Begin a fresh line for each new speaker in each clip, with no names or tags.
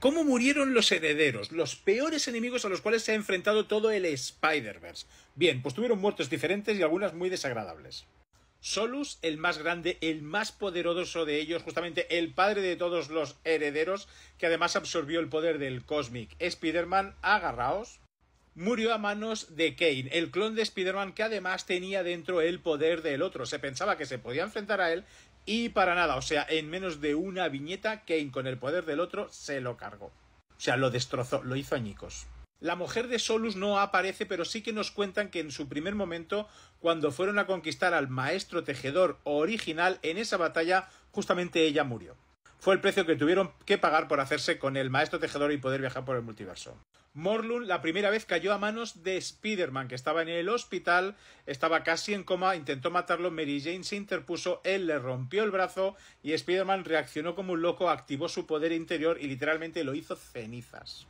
cómo murieron los herederos, los peores enemigos a los cuales se ha enfrentado todo el Spider-Verse. Bien, pues tuvieron muertes diferentes y algunas muy desagradables. Solus, el más grande, el más poderoso de ellos, justamente el padre de todos los herederos, que además absorbió el poder del Cosmic Spider-Man, agarraos, murió a manos de Kane, el clon de Spider-Man que además tenía dentro el poder del otro. Se pensaba que se podía enfrentar a él y para nada, o sea, en menos de una viñeta, Kane con el poder del otro se lo cargó. O sea, lo destrozó, lo hizo añicos. La mujer de Solus no aparece, pero sí que nos cuentan que en su primer momento, cuando fueron a conquistar al maestro tejedor original en esa batalla, justamente ella murió. Fue el precio que tuvieron que pagar por hacerse con el maestro tejedor y poder viajar por el multiverso. Morlun la primera vez cayó a manos de Spider-Man, que estaba en el hospital, estaba casi en coma, intentó matarlo, Mary Jane se interpuso, él le rompió el brazo y Spider-Man reaccionó como un loco, activó su poder interior y literalmente lo hizo cenizas.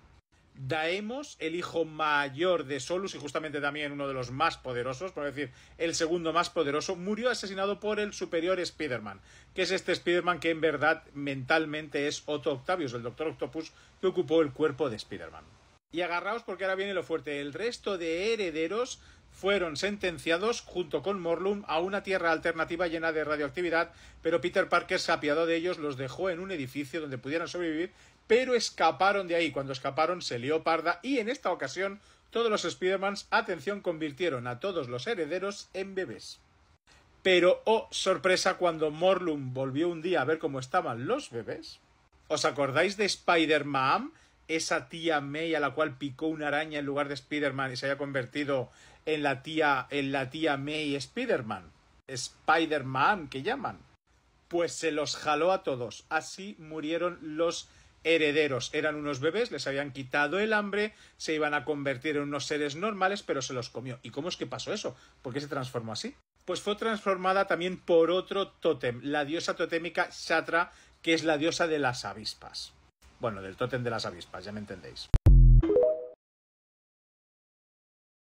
Daemos, el hijo mayor de Solus y justamente también uno de los más poderosos, por decir, el segundo más poderoso, murió asesinado por el superior Spider-Man, que es este Spider-Man que en verdad mentalmente es Otto Octavius, el Doctor Octopus que ocupó el cuerpo de Spider-Man. Y agarraos porque ahora viene lo fuerte. El resto de herederos fueron sentenciados junto con Morlun a una tierra alternativa llena de radioactividad, pero Peter Parker se apiadó de ellos, los dejó en un edificio donde pudieran sobrevivir, pero escaparon de ahí. Cuando escaparon se lió parda y en esta ocasión todos los Spider-Mans, atención, convirtieron a todos los herederos en bebés. Pero, oh, sorpresa, cuando Morlun volvió un día a ver cómo estaban los bebés. ¿Os acordáis de Spider-Man? esa tía May a la cual picó una araña en lugar de Spider-Man y se haya convertido en la tía, en la tía May Spider-Man. Spider-Man, que llaman. Pues se los jaló a todos. Así murieron los herederos. Eran unos bebés, les habían quitado el hambre, se iban a convertir en unos seres normales, pero se los comió. ¿Y cómo es que pasó eso? ¿Por qué se transformó así? Pues fue transformada también por otro tótem, la diosa totémica Shatra, que es la diosa de las avispas. Bueno, del tótem de las avispas, ya me entendéis.